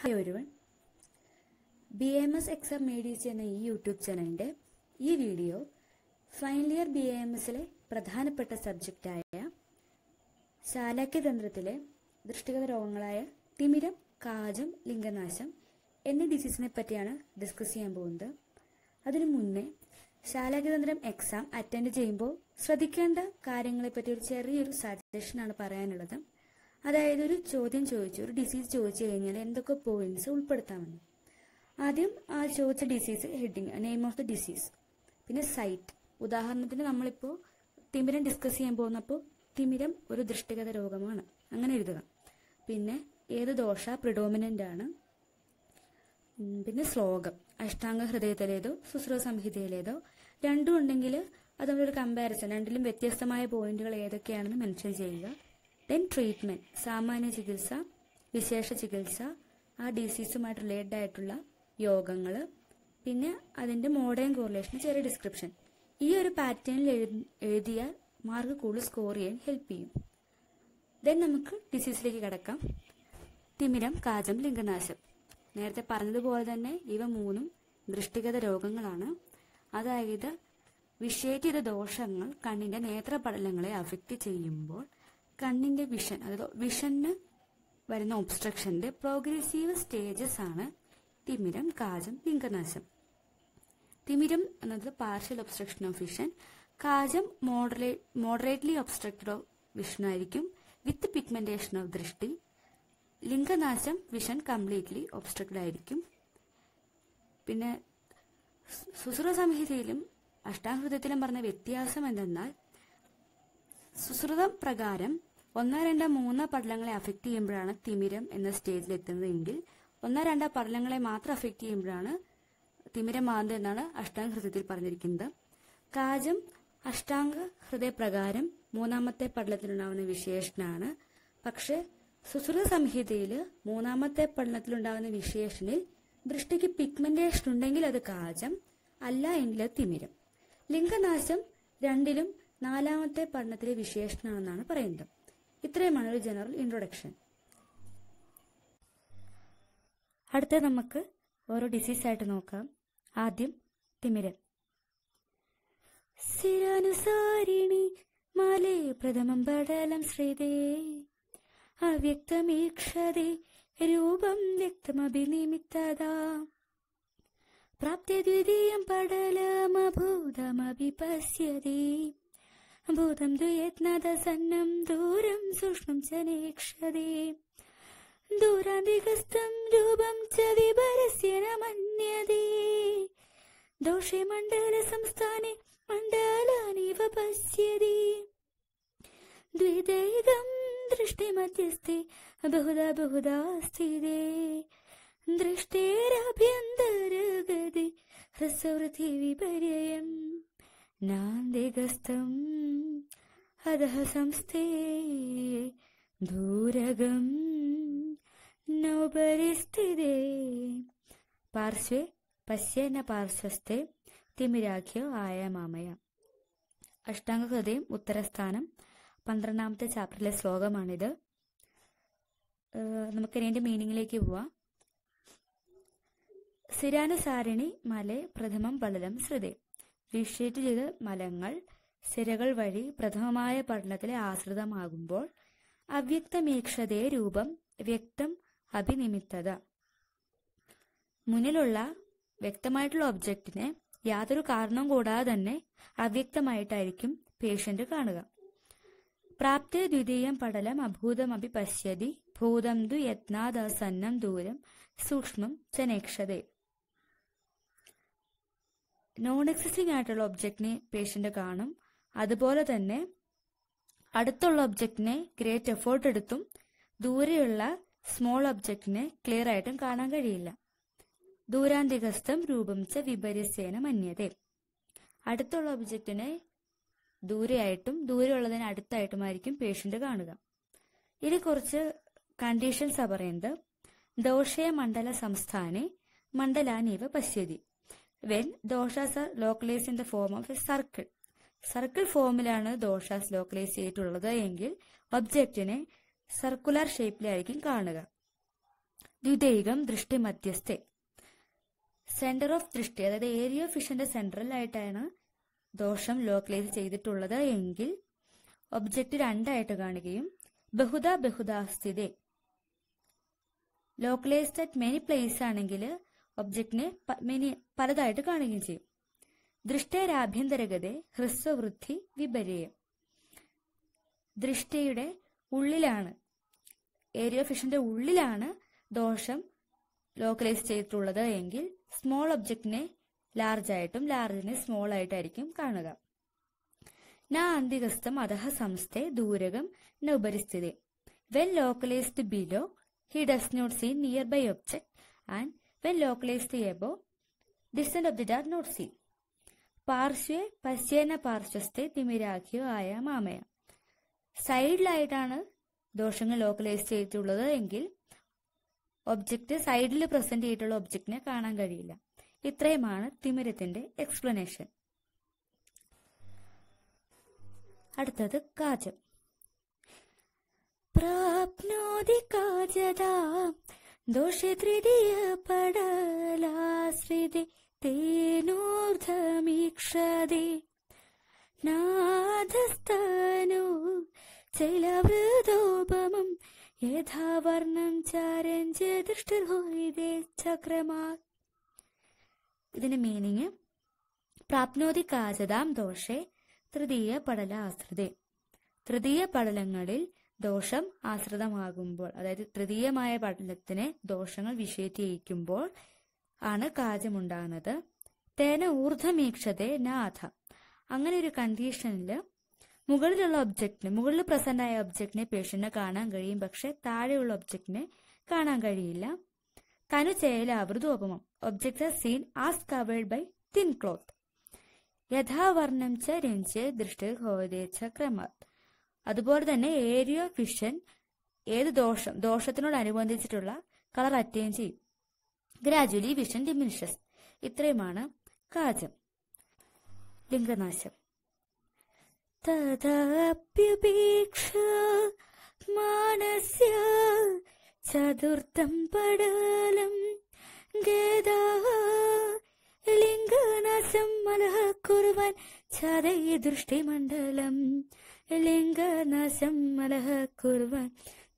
Hi ഒരുവൻ B M S exam medias എന്ന ഈ യൂട്യൂബ് ചാനലിൻ്റെ ഈ video final year B M എസിലെ പ്രധാനപ്പെട്ട സബ്ജക്റ്റായ ശാലാക്യതന്ത്രത്തിലെ ദൃഷ്ടിഗത രോഗങ്ങളായ തിമിരം കാജം ലിംഗനാശം എന്നീ ഡിസീസിനെ പറ്റിയാണ് ഡിസ്കസ് ചെയ്യാൻ പോകുന്നത് അതിനു മുന്നേ ശാലാക്യതന്ത്രം എക്സാം അറ്റൻഡ് ചെയ്യുമ്പോൾ ശ്രദ്ധിക്കേണ്ട കാര്യങ്ങളെപ്പറ്റി ഒരു ചെറിയൊരു സജഷനാണ് പറയാനുള്ളത് അതായത് ഒരു ചോദ്യം ചോദിച്ചു ഒരു ഡിസീസ് ചോദിച്ചു കഴിഞ്ഞാൽ എന്തൊക്കെ പോയിന്റ്സ് ഉൾപ്പെടുത്താമെന്ന് ആദ്യം ആ ചോദിച്ച disease heading name of the disease പിന്നെ സൈറ്റ് ഉദാഹരണത്തിന് നമ്മളിപ്പോൾ തിമിരം ഡിസ്കസ് ചെയ്യാൻ പോകുന്നപ്പോൾ തിമിരം ഒരു ദൃഷ്ടിഗത രോഗമാണ് അങ്ങനെ എഴുതുക പിന്നെ ഏത് ദോഷ പ്രിഡോമിനൻ്റ് ആണ് പിന്നെ ശ്ലോകം അഷ്ടാംഗ ഹൃദയത്തിലേതോ സുശ്രവ സംഹിതയിലേതോ രണ്ടും ഉണ്ടെങ്കിൽ അത് ഒരു കമ്പാരിസൺ രണ്ടിലും വ്യത്യസ്തമായ പോയിന്റുകൾ ഏതൊക്കെയാണെന്ന് മെൻഷൻ ചെയ്യുക ദെൻ ട്രീറ്റ്മെൻറ്റ് സാമാന്യ ചികിത്സ വിശേഷ ചികിത്സ ആ ഡിസീസുമായിട്ട് റിലേറ്റഡ് ആയിട്ടുള്ള യോഗങ്ങൾ പിന്നെ അതിൻ്റെ മോഡേൺ കോറിലേഷൻ ചെറിയ ഡിസ്ക്രിപ്ഷൻ ഈ ഒരു പാറ്റേണിൽ എഴുതിയ മാർക്ക് കൂടുതൽ സ്കോർ ചെയ്യാൻ ഹെൽപ്പ് ചെയ്യും ദെൻ നമുക്ക് ഡിസീസിലേക്ക് കിടക്കാം തിമിരം കാജം ലിംഗനാശം നേരത്തെ പറഞ്ഞതുപോലെ തന്നെ ഇവ മൂന്നും ദൃഷ്ടിഗത രോഗങ്ങളാണ് അതായത് വിഷേചിത ദോഷങ്ങൾ കണ്ണിന്റെ നേത്രപടലങ്ങളെ അഫക്റ്റ് ചെയ്യുമ്പോൾ കണ്ണിന്റെ വിഷൻ അതായത് വിഷന് വരുന്ന ഒബ്സ്ട്രക്ഷന്റെ പ്രോഗ്രസീവ് സ്റ്റേജസ് ആണ് തിമിരം കാജം ലിംഗനാശം തിമിരം എന്നത് പാർഷ്യൽ ഒബ്സ്ട്രക്ഷൻ ഓഫ് വിഷൻ കാജം മോഡറേറ്റ്ലി ഒബ്സ്ട്രക്റ്റഡ് ഓഫ് വിഷൻ ആയിരിക്കും വിത്ത് പിഗ്മെന്റേഷൻ ഓഫ് ദൃഷ്ടി ലിംഗനാശം വിഷൻ കംപ്ലീറ്റ്ലി ഒബ്സ്ട്രക്റ്റഡ് ആയിരിക്കും പിന്നെ സുശ്രുത സംഹിതയിലും അഷ്ടാഹൃതത്തിലും പറഞ്ഞ വ്യത്യാസം എന്തെന്നാൽ സുശ്രുതം പ്രകാരം ഒന്നോ രണ്ടോ മൂന്നോ പടലങ്ങളെ അഫക്ട് ചെയ്യുമ്പോഴാണ് തിമിരം എന്ന സ്റ്റേജിൽ എങ്കിൽ ഒന്നോ രണ്ടോ പടലങ്ങളെ മാത്രം അഫക്ട് ചെയ്യുമ്പോഴാണ് തിമിരമാന്ത് എന്നാണ് അഷ്ടാംഗ ഹൃദയത്തിൽ പറഞ്ഞിരിക്കുന്നത് കാജം അഷ്ടാംഗ ഹൃദയപ്രകാരം മൂന്നാമത്തെ പടലത്തിലുണ്ടാവുന്ന വിശേഷനാണ് പക്ഷെ സുശ്രുത സംഹിതയിൽ മൂന്നാമത്തെ ഉണ്ടാകുന്ന വിശേഷനിൽ ദൃഷ്ടിക്ക് പിഗ്മെന്റേഷൻ ഉണ്ടെങ്കിൽ അത് കാജം അല്ല എങ്കിൽ അത് തിമിരം ലിംഗനാശം രണ്ടിലും നാലാമത്തെ പഠനത്തിലെ വിശേഷനാണെന്നാണ് പറയുന്നത് ഇത്രയുമാണ് ഒരു ജനറൽ ഇൻട്രൊഡക്ഷൻ അടുത്ത നമുക്ക് ഓരോ ഡിസീസ് ആയിട്ട് നോക്കാം ആദ്യം തിമിരൻ സ്ഥിരാനുസാരിണി മാലേ പ്രഥമം പടലം ശ്രീതേ അവ്യക്തമീക്ഷതേ രൂപം വ്യക്തമഭിനിമിത്തതാ പ്രാപ്തി ദ്വിതീയം പടലമഭൂതമഭിപശ്യതേ भूतं द्वियत्न प्रसन्नं दूरं सुष्णुं च नीक्ष्यति रूपं च विभरस्य न मन्यते दोषे मण्डलसंस्थाने संस्थाने मण्डलानि वपश्यति द्विदैवं बहुधा बहुधा अस्ति दे दृष्टेराभ्यन्तर्गति नान्दिगस्तं अधः संस्थे दूरगं नौपरिस्थिते പാർശ്വേ പശ്യന പാർശ്വസ്ഥെ തിമിരാഖ്യോ മാമയ അഷ്ടാംഗകൃതയും ഉത്തരസ്ഥാനം പന്ത്രണ്ടാമത്തെ ചാപ്റ്ററിലെ ശ്ലോകമാണിത് നമുക്ക് അതിൻ്റെ മീനിങ്ങിലേക്ക് പോവാം സിരാനുസാരിണി മലേ പ്രഥമം പളലം ശ്രുതി റീഷീറ്റ് ചെയ്ത മലങ്ങൾ സിരകൾ വഴി പ്രഥമമായ പഠനത്തിലെ ആശ്രിതമാകുമ്പോൾ അവ്യക്തമീക്ഷതയെ രൂപം വ്യക്തം അഭിനിമിത്തത മുന്നിലുള്ള വ്യക്തമായിട്ടുള്ള ഒബ്ജക്റ്റിനെ യാതൊരു കാരണവും കൂടാതെ തന്നെ അവ്യക്തമായിട്ടായിരിക്കും പേഷ്യന്റ് കാണുക പ്രാപ്തി ദ്വിതീയം പടലം അഭൂതം പശ്യതി ഭൂതം ദു യത്നാദാസന്നം ദൂരം സൂക്ഷ്മം ചനേക്ഷതേ നോൺ എക്സിസ്റ്റിംഗ് ആയിട്ടുള്ള ഒബ്ജക്റ്റിനെ പേഷ്യന്റ് കാണും അതുപോലെ തന്നെ അടുത്തുള്ള ഒബ്ജക്റ്റിനെ ഗ്രേറ്റ് എഫേർട്ട് എടുത്തും ദൂരെയുള്ള സ്മോൾ ഒബ്ജക്റ്റിനെ ക്ലിയർ ആയിട്ടും കാണാൻ കഴിയില്ല ദൂരാന്തികസ്ഥം രൂപം ച വിപര്യസേന മന്യതേ അടുത്തുള്ള ഒബ്ജക്റ്റിനെ ദൂരെയായിട്ടും ദൂരെയുള്ളതിന് അടുത്തായിട്ടുമായിരിക്കും പേഷ്യന്റ് കാണുക ഇനി കുറച്ച് കണ്ടീഷൻസാ പറയുന്നത് ദോഷയ മണ്ഡല സംസ്ഥാനെ മണ്ഡലാനീവ പശ്യതി when doshas are localise in the form of a circle circle ഫോമിലാണ് ദോഷാസ് ലോക്കലൈസ് ചെയ്തിട്ടുള്ളത് എങ്കിൽ ഒബ്ജക്റ്റിനെ സർക്കുലർ ഷേപ്പിലായിരിക്കും കാണുക ദ്വിതൈകം ദൃഷ്ടി മധ്യസ്ഥ സെന്റർ ഓഫ് ദൃഷ്ടി അതായത് ഏരിയ ഓഫ് ഫിഷന്റെ സെന്ററിലായിട്ടാണ് ദോഷം ലോക്കലൈസ് ചെയ്തിട്ടുള്ളത് എങ്കിൽ ഒബ്ജക്റ്റ് രണ്ടായിട്ട് കാണുകയും ബഹുദ ബഹുദാസ്ഥിതെ ലോക്കലൈസ്ഡ് അറ്റ് മെനി പ്ലേസ് ആണെങ്കിൽ ഒബ്ജക്റ്റിനെ മെനി പലതായിട്ട് കാണുകയും ചെയ്യും ദൃഷ്ടേരാഭ്യന്തരഗതെ ഹ്രസ്വവൃദ്ധി വിപര്യം ദൃഷ്ടയുടെ ഉള്ളിലാണ് ഏരിയ ഫിഷിന്റെ ഉള്ളിലാണ് ദോഷം ലോക്കലൈസ് ചെയ്തിട്ടുള്ളത് എങ്കിൽ സ്മോൾ ഒബ്ജക്റ്റിനെ ലാർജ് ആയിട്ടും ലാർജിനെ സ്മോൾ ആയിട്ടായിരിക്കും കാണുക നാ അന്തികസ്ഥം അധഹ സംസ്ഥ ദൂരകം ന ഉപരിസ്ഥിതി well localised below he does not see near by object and when localized above, distant object are not seen. പാർശ്വേ പശ്ചേന പാർശ്വസ്ഥെ തിമിരാഖ്യോ ആയ മാമയ സൈഡിലായിട്ടാണ് ദോഷങ്ങൾ ലോക്കലൈസ് ചെയ്തിട്ടുള്ളത് എങ്കിൽ ഒബ്ജക്റ്റ് സൈഡിൽ പ്രസന്റ് ചെയ്തിട്ടുള്ള ഒബ്ജക്റ്റിനെ കാണാൻ കഴിയില്ല ഇത്രയുമാണ് തിമിരത്തിന്റെ എക്സ്പ്ലനേഷൻ അടുത്തത് കാജം പ്രാപ്നോതി കാജതാം दोषे तृतीयपडलाश्रिते तेनोर्धमीक्षदे नाधस्तनो चलवृदोपमम् यथा വർണ്ണം ചാരഞ്ച് ദൃഷ്ടിർഹോയിതേ ചക്രമാ ഇതിന്റെ മീനിങ് പ്രാപ്നോതി കാജതാം ദോഷേ തൃതീയ പടല ആശ്രിതേ തൃതീയ പടലങ്ങളിൽ ദോഷം ആശ്രിതമാകുമ്പോൾ അതായത് തൃതീയമായ പഠനത്തിന് ദോഷങ്ങൾ വിഷയത്തിയിക്കുമ്പോൾ ആണ് കാജമുണ്ടാകുന്നത് തേന ഊർധമീക്ഷതെ നാഥ അങ്ങനെ ഒരു കണ്ടീഷനിൽ മുകളിലുള്ള ഒബ്ജക്റ്റിന് മുകളിൽ പ്രസന്റായ ഒബ്ജക്റ്റിനെ പേഷ്യന്റിനെ കാണാൻ കഴിയും പക്ഷെ താഴെയുള്ള ഒബ്ജക്റ്റിനെ കാണാൻ കഴിയില്ല തനു അവൃതോപമം object seen as covered by thin cloth യഥാവർണ്ണം ച രഞ്ജ് ദൃഷ്ടി ഹോരേച്ച ക്രമാത് അതുപോലെ തന്നെ ഏരിയ ഫിഷൻ ഏത് ദോഷം അനുബന്ധിച്ചിട്ടുള്ള കളർ അറ്റൈൻ ചെയ്യും ഗ്രാജുവലി വിഷൻ ഡിമിനിഷസ് ഇത്രയുമാണ് കാജം ലിംഗനാശം തഥാപ്യുപേക്ഷ മാനസ്യ ചതുർത്ഥം പടലം ഗതാ ലിംഗനാശം മലഹ കുർവാൻ ചതയ ദൃഷ്ടിമണ്ഡലം മലഹ കുർവൻ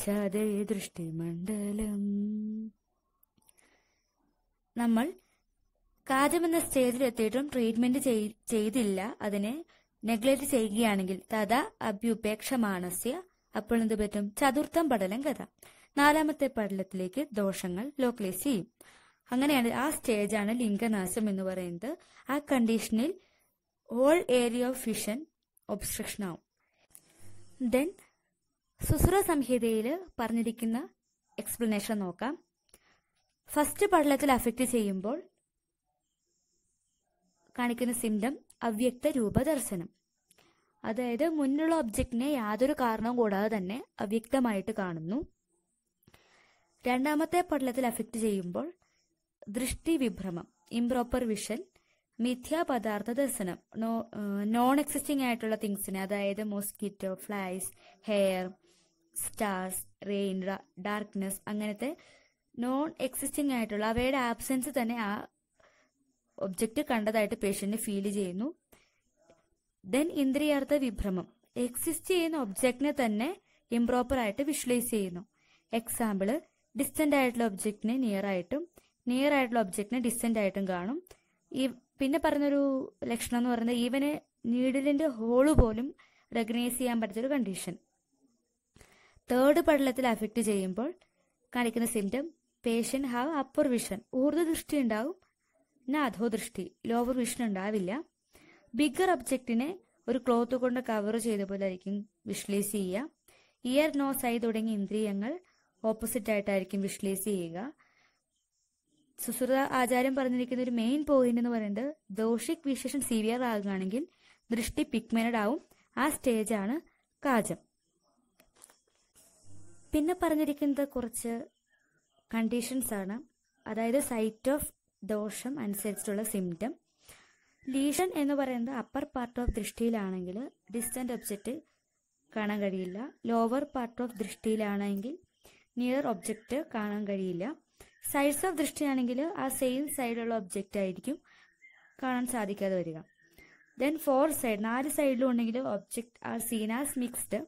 ചതേ ദൃഷ്ടിമണ്ഡലം നമ്മൾ കാര്യമെന്ന സ്റ്റേജിൽ എത്തിയിട്ടും ട്രീറ്റ്മെന്റ് ചെയ്തില്ല അതിനെ നെഗ്ലക്ട് ചെയ്യുകയാണെങ്കിൽ തഥ അഭ്യുപേക്ഷ മാനസ്യ അപ്പോൾ എന്ത് പറ്റും ചതുർത്ഥം പടലം കഥ നാലാമത്തെ പടലത്തിലേക്ക് ദോഷങ്ങൾ ലോക്കലൈസ് ചെയ്യും അങ്ങനെയാണ് ആ സ്റ്റേജാണ് ലിംഗനാശം എന്ന് പറയുന്നത് ആ കണ്ടീഷനിൽ all area of vision obstruction ആവും ദെൻ സുസുര സംഹിതയിൽ പറഞ്ഞിരിക്കുന്ന എക്സ്പ്ലനേഷൻ നോക്കാം ഫസ്റ്റ് പടലത്തിൽ അഫക്റ്റ് ചെയ്യുമ്പോൾ കാണിക്കുന്ന സിംറ്റം അവ്യക്ത രൂപദർശനം അതായത് മുന്നുള്ള ഒബ്ജക്റ്റിനെ യാതൊരു കാരണവും കൂടാതെ തന്നെ അവ്യക്തമായിട്ട് കാണുന്നു രണ്ടാമത്തെ പടലത്തിൽ അഫക്റ്റ് ചെയ്യുമ്പോൾ ദൃഷ്ടി വിഭ്രമം ഇംപ്രോപ്പർ വിഷൻ മിഥ്യാപദാർത്ഥ ദർശനം നോൺ എക്സിസ്റ്റിംഗ് ആയിട്ടുള്ള തിങ്സിനെ അതായത് mosquito flies hair stars rain darkness അങ്ങനത്തെ നോൺ എക്സിസ്റ്റിംഗ് ആയിട്ടുള്ള അവയുടെ ആബ്സെൻസ് തന്നെ ആ ഒബ്ജക്റ്റ് കണ്ടതായിട്ട് പേഷ്യന്റ് ഫീൽ ചെയ്യുന്നു ദെൻ ഇന്ദ്രിയാർത്ഥ വിഭ്രമം എക്സിസ്റ്റ് ചെയ്യുന്ന ഒബ്ജക്റ്റിനെ തന്നെ ഇംപ്രോപ്പർ ആയിട്ട് വിഷ്വലൈസ് ചെയ്യുന്നു എക്സാമ്പിള് ഡിസ്റ്റന്റ് ആയിട്ടുള്ള ഒബ്ജക്റ്റിനെ നിയർ ആയിട്ടും നിയർ ആയിട്ടുള്ള ഒബ്ജക്റ്റിനെ ഡിസ്റ്റന്റ് ആയിട്ടും കാണും ഈ പിന്നെ പറഞ്ഞൊരു ലക്ഷണം എന്ന് പറയുന്നത് ഈവന് നീഡിലിന്റെ ഹോള് പോലും റെഗ്നൈസ് ചെയ്യാൻ പറ്റാത്തൊരു കണ്ടീഷൻ തേർഡ് പഠനത്തിൽ അഫക്റ്റ് ചെയ്യുമ്പോൾ കാണിക്കുന്ന symptom patient have upper vision ഊർജ്ജ ദൃഷ്ടി ഉണ്ടാവും പിന്നെ അധോ ദൃഷ്ടി ലോവർ വിഷൻ ഉണ്ടാവില്ല ബിഗർ ഒബ്ജക്റ്റിനെ ഒരു ക്ലോത്ത് കൊണ്ട് കവർ ചെയ്ത പോലെ ആയിരിക്കും വിഷ്വലൈസ് ചെയ്യുക ഇയർ നോസ് ആയി തുടങ്ങിയ ഇന്ദ്രിയങ്ങൾ ഓപ്പോസിറ്റ് ആയിട്ടായിരിക്കും വിഷ്വലൈസ് ചെയ്യുക സുശ്രുത ആചാര്യം പറഞ്ഞിരിക്കുന്ന ഒരു മെയിൻ പോയിന്റ് എന്ന് പറയുന്നത് ദോഷിക് വിശേഷം സിവിയർ ആകുകയാണെങ്കിൽ ദൃഷ്ടി പിഗ്മെന്റഡ് ആവും ആ സ്റ്റേജ് ആണ് കാജം പിന്നെ പറഞ്ഞിരിക്കുന്നത് കുറച്ച് കണ്ടീഷൻസ് ആണ് അതായത് സൈറ്റ് ഓഫ് ദോഷം അനുസരിച്ചുള്ള സിംറ്റം ലീഷൻ എന്ന് പറയുന്നത് അപ്പർ പാർട്ട് ഓഫ് ദൃഷ്ടിയിലാണെങ്കിൽ ഡിസ്റ്റന്റ് ഒബ്ജക്റ്റ് കാണാൻ കഴിയില്ല ലോവർ പാർട്ട് ഓഫ് ദൃഷ്ടിയിലാണെങ്കിൽ നിയർ ഒബ്ജക്റ്റ് കാണാൻ കഴിയില്ല സൈഡ്സ് ഓഫ് ദൃഷ്ടിയാണെങ്കിൽ ആ സെയിം സൈഡിലുള്ള ഒബ്ജക്റ്റ് ആയിരിക്കും കാണാൻ സാധിക്കാതെ വരിക ദെൻ ഫോർ സൈഡ് നാല് സൈഡിലും ഉണ്ടെങ്കിൽ ഒബ്ജക്റ്റ് ആ സീനാസ് മിക്സ്ഡ്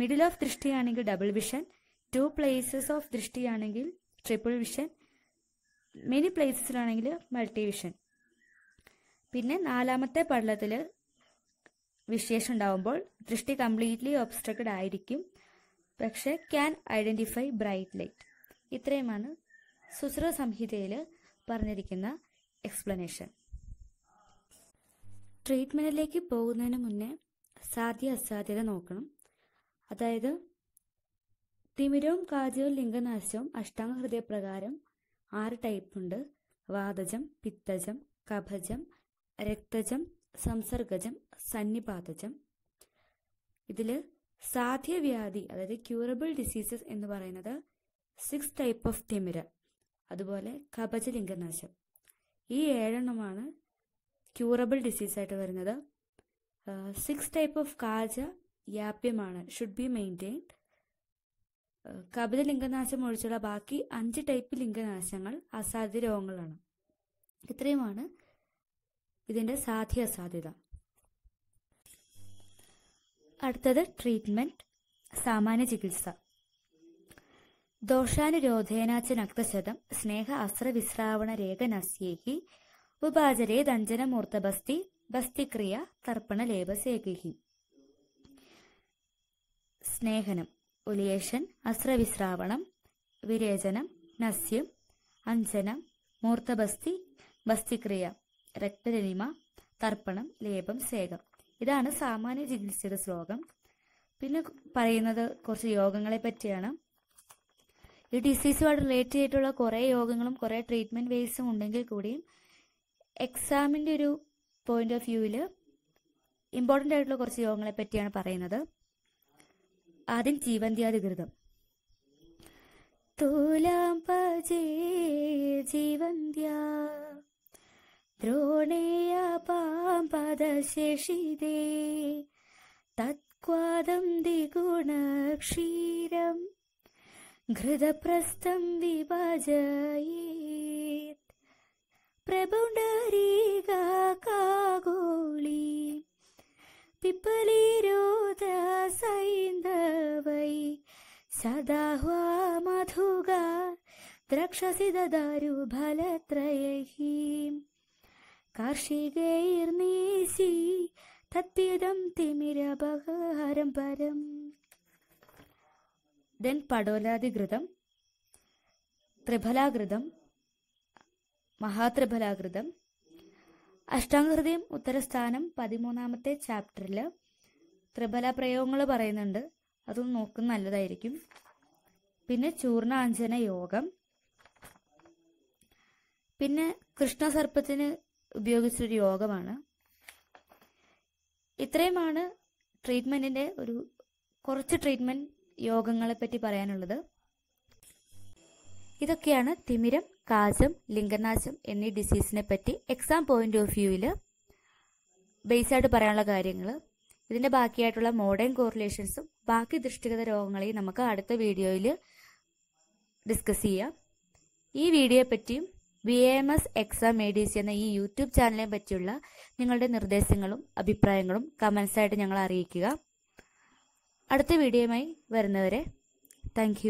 മിഡിൽ ഓഫ് ദൃഷ്ടിയാണെങ്കിൽ double vision two places of ദൃഷ്ടിയാണെങ്കിൽ ട്രിപ്പിൾ വിഷൻ മെനി പ്ലേസസിലാണെങ്കിൽ മൾട്ടി വിഷൻ പിന്നെ നാലാമത്തെ പടലത്തിൽ വിശേഷം ഉണ്ടാവുമ്പോൾ ദൃഷ്ടി കംപ്ലീറ്റ്ലി ഒബ്സ്ട്രക്റ്റഡ് ആയിരിക്കും പക്ഷെ ക്യാൻ ഐഡന്റിഫൈ ബ്രൈറ്റ് ലൈറ്റ് ഇത്രയുമാണ് സുശ്ര സംഹിതയിൽ പറഞ്ഞിരിക്കുന്ന എക്സ്പ്ലനേഷൻ ട്രീറ്റ്മെൻറ്റിലേക്ക് പോകുന്നതിന് മുന്നേ സാധ്യ അസാധ്യത നോക്കണം അതായത് തിമിരവും കാജവും ലിംഗനാശവും അഷ്ടാംഗ ഹൃദയപ്രകാരം ആറ് ടൈപ്പുണ്ട് വാതജം പിത്തജം കഭജം രക്തജം സംസർഗജം സന്നിപാതജം ഇതിൽ സാധ്യവ്യാധി അതായത് ക്യൂറബിൾ ഡിസീസസ് എന്ന് പറയുന്നത് സിക്സ് ടൈപ്പ് ഓഫ് തിമിരം അതുപോലെ കപചലിംഗനാശം ഈ ഏഴെണ്ണമാണ് ക്യൂറബിൾ ഡിസീസ് ആയിട്ട് വരുന്നത് സിക്സ് ടൈപ്പ് ഓഫ് കാജ യാപ്യമാണ് ഷുഡ് ബി മെയിൻറ്റെയിൻഡ് കപല ലിംഗനാശം ഒഴിച്ചുള്ള ബാക്കി അഞ്ച് ടൈപ്പ് ലിംഗനാശങ്ങൾ അസാധ്യ രോഗങ്ങളാണ് ഇത്രയുമാണ് ഇതിൻ്റെ സാധ്യ അസാധ്യത അടുത്തത് ട്രീറ്റ്മെൻറ്റ് സാമാന്യ ചികിത്സ നക്തശതം സ്നേഹ അസ്രവിശ്രാവണ രേഖനസ്യേഹി ഉപചരേ ദഞ്ജനമൂർത്തബസ്തി ബസ്തിക്രിയ തർപ്പണലേപസേകി സ്നേഹനം ഉലിയേഷൻ അസ്രവിശ്രാവണം വിരേചനം നസ്യം അഞ്ജനം മൂർത്തബസ്തി ബസ്തിക്രിയ രക്തരനിമ തർപ്പണം ലേപം സേകം ഇതാണ് സാമാന്യ ചികിത്സയുടെ ശ്ലോകം പിന്നെ പറയുന്നത് കുറച്ച് യോഗങ്ങളെ പറ്റിയാണ് ഈ ഡിസീസുമായിട്ട് റിലേറ്റ് ചെയ്തിട്ടുള്ള കുറേ യോഗങ്ങളും കുറേ ട്രീറ്റ്മെൻറ്റ് വേസും ഉണ്ടെങ്കിൽ കൂടിയും എക്സാമിൻ്റെ ഒരു പോയിന്റ് ഓഫ് വ്യൂവിൽ ഇമ്പോർട്ടൻ്റ് ആയിട്ടുള്ള കുറച്ച് യോഗങ്ങളെ പറ്റിയാണ് പറയുന്നത് ആദ്യം ജീവന്ത്യാധികൃതം തോലാംബജേ ജീവന്ത്യ ദ്രോണേയ പാമ്പദശേഷിതേ തത്വാദം ദിഗുണക്ഷീരം घृतप्रस्थं विभाजयेत् प्रबुण्डरी गा कागोलीपलीरो सैन्दैः सदा द्रक्षसि ददारुभलत्रयैः भलत्रयी तत्पिदं तत्पेदं परम् ദെൻ പടോലാധികൃതം ത്രിഫലാകൃതം മഹാത്രിഫലാകൃതം അഷ്ടാംഗഹൃദയം ഉത്തരസ്ഥാനം പതിമൂന്നാമത്തെ ചാപ്റ്ററിൽ ത്രിഫല പ്രയോഗങ്ങൾ പറയുന്നുണ്ട് അതൊന്ന് നോക്കുന്ന നല്ലതായിരിക്കും പിന്നെ ചൂർണാഞ്ജന യോഗം പിന്നെ കൃഷ്ണസർപ്പത്തിന് ഉപയോഗിച്ചൊരു യോഗമാണ് ഇത്രയുമാണ് ട്രീറ്റ്മെന്റിന്റെ ഒരു കുറച്ച് ട്രീറ്റ്മെന്റ് യോഗങ്ങളെ പറ്റി പറയാനുള്ളത് ഇതൊക്കെയാണ് തിമിരം കാശം ലിംഗനാശം എന്നീ ഡിസീസിനെ പറ്റി എക്സാം പോയിന്റ് ഓഫ് വ്യൂവിൽ ബേസായിട്ട് പറയാനുള്ള കാര്യങ്ങൾ ഇതിന്റെ ബാക്കിയായിട്ടുള്ള മോഡേൺ കോറിലേഷൻസും ബാക്കി ദൃഷ്ടിഗത രോഗങ്ങളെയും നമുക്ക് അടുത്ത വീഡിയോയിൽ ഡിസ്കസ് ചെയ്യാം ഈ വീഡിയോയെ പറ്റിയും B M S exam A D C എന്ന ഈ യൂട്യൂബ് ചാനലിനെ പറ്റിയുള്ള നിങ്ങളുടെ നിർദ്ദേശങ്ങളും അഭിപ്രായങ്ങളും കമൻസായിട്ട് ഞങ്ങൾ അറിയിക്കുക അടുത്ത വീഡിയോയുമായി വരുന്നവരെ താങ്ക്